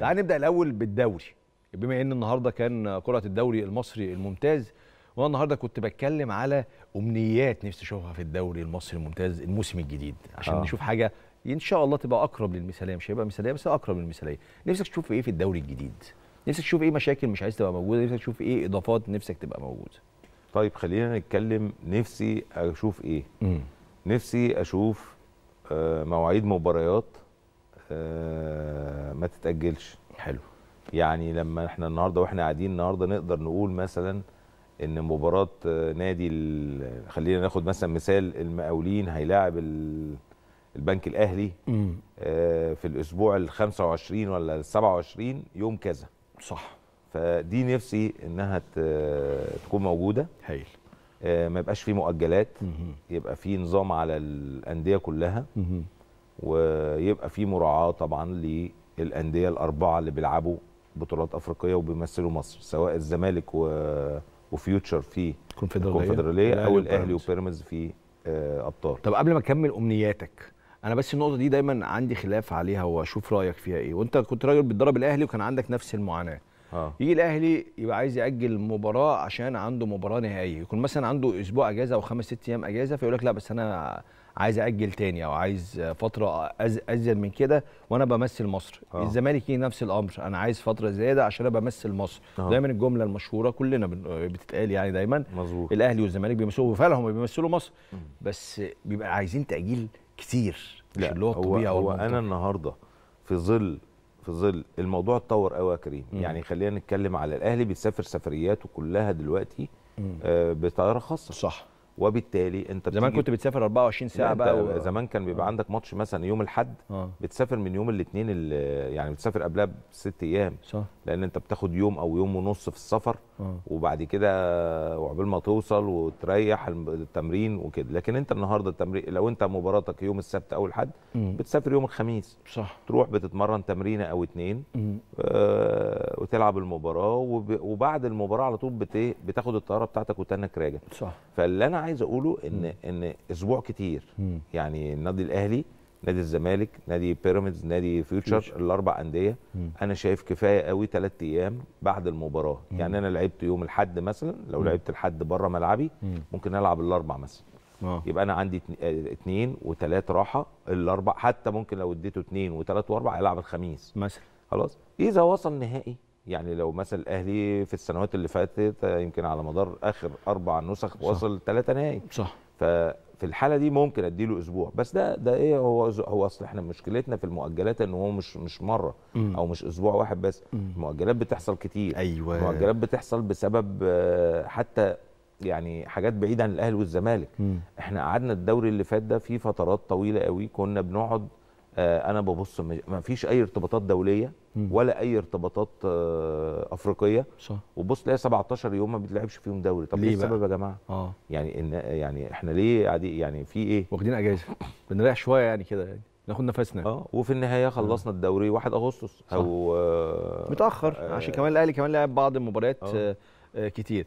تعال نبدا الاول بالدوري بما ان النهارده كان كره الدوري المصري الممتاز وانا النهارده كنت بتكلم على امنيات نفسي اشوفها في الدوري المصري الممتاز الموسم الجديد عشان آه. نشوف حاجه ان شاء الله تبقى اقرب للمثاليه مش هيبقى مثاليه بس اقرب للمثاليه نفسك تشوف ايه في الدوري الجديد نفسك تشوف ايه مشاكل مش عايز تبقى موجوده نفسك تشوف ايه اضافات نفسك تبقى موجوده طيب خلينا نتكلم نفسي اشوف ايه م. نفسي اشوف آه، مواعيد مباريات آه، ما تتاجلش حلو يعني لما احنا النهارده واحنا قاعدين النهارده نقدر نقول مثلا ان مباراه نادي خلينا ناخد مثلا مثال المقاولين هيلاعب البنك الاهلي آه، في الاسبوع ال 25 ولا ال 27 يوم كذا صح فدي نفسي انها تكون موجوده حيل آه، ما يبقاش في مؤجلات يبقى في نظام على الانديه كلها ويبقى في مراعاه طبعا الانديه الاربعه اللي بيلعبوا بطولات افريقيه وبيمثلوا مصر سواء الزمالك و... وفيوتشر في الكونفدراليه او الاهلي وبيراميدز في آه، ابطال طب قبل ما اكمل امنياتك انا بس النقطه دي دايما عندي خلاف عليها واشوف رايك فيها ايه وانت كنت راجل بتدرب الاهلي وكان عندك نفس المعاناه آه. يجي الاهلي يبقى عايز ياجل المباراه عشان عنده مباراه نهائيه يكون مثلا عنده اسبوع اجازه او خمس ست ايام اجازه فيقول لك لا بس انا عايز اجل تاني او عايز فتره ازيد من كده وانا بمثل مصر آه. الزمالك نفس الامر انا عايز فتره زياده عشان انا بمثل مصر آه. دايما الجمله المشهوره كلنا بتتقال يعني دايما مظبوط الاهلي والزمالك بيمثلوا فعلا هم بيمثلوا مصر بس بيبقى عايزين تاجيل كتير مش اللي هو الطبيعي هو, هو انا النهارده في ظل في ظل الموضوع اتطور قوي يا كريم مم. يعني خلينا نتكلم على الاهلي بيسافر سفرياته كلها دلوقتي آه بطياره خاصه صح وبالتالي انت زمان كنت بتسافر 24 ساعه بقى و... زمان كان بيبقى آه. عندك ماتش مثلا يوم الاحد آه. بتسافر من يوم الاثنين يعني بتسافر قبلها بست ايام صح لان انت بتاخد يوم او يوم ونص في السفر آه. وبعد كده وعقبال ما توصل وتريح التمرين وكده لكن انت النهارده التمرين لو انت مباراتك يوم السبت او الاحد بتسافر يوم الخميس صح تروح بتتمرن تمرينه او اثنين آه وتلعب المباراه وب... وبعد المباراه على طول بت... بتاخد الطياره بتاعتك وتنك راجع صح فاللي انا عايز اقوله ان م. ان اسبوع كتير م. يعني النادي الاهلي نادي الزمالك نادي بيراميدز نادي فيوتشر الاربع انديه انا شايف كفايه قوي ثلاث ايام بعد المباراه م. يعني انا لعبت يوم الحد مثلا لو م. لعبت الحد بره ملعبي م. ممكن العب الاربع مثلا أوه. يبقى انا عندي اثنين آه، وثلاث راحه الاربع حتى ممكن لو اديته اثنين وثلاث واربع العب الخميس مثلا خلاص اذا وصل نهائي يعني لو مثلا الاهلي في السنوات اللي فاتت يمكن على مدار اخر اربع نسخ وصل ثلاثه نهائي صح ففي الحاله دي ممكن اديله اسبوع بس ده ده ايه هو هو اصل احنا مشكلتنا في المؤجلات ان هو مش مش مره او مش اسبوع واحد بس المؤجلات بتحصل كتير ايوه المؤجلات بتحصل بسبب حتى يعني حاجات بعيده عن الاهلي والزمالك احنا قعدنا الدوري اللي فات ده في فترات طويله قوي كنا بنقعد آه، انا ببص ما فيش اي ارتباطات دوليه ولا اي ارتباطات آه، افريقيه صح وبص تلاقي 17 يوم ما بيتلعبش فيهم دوري طب ليه إيه السبب يا جماعه اه يعني إن يعني احنا ليه عادي يعني في ايه واخدين اجازه بنريح شويه يعني كده يعني ناخد نفسنا اه وفي النهايه خلصنا آه. الدوري 1 اغسطس او آه متاخر آه عشان كمان الاهلي كمان لعب بعض المباريات آه. آه كتير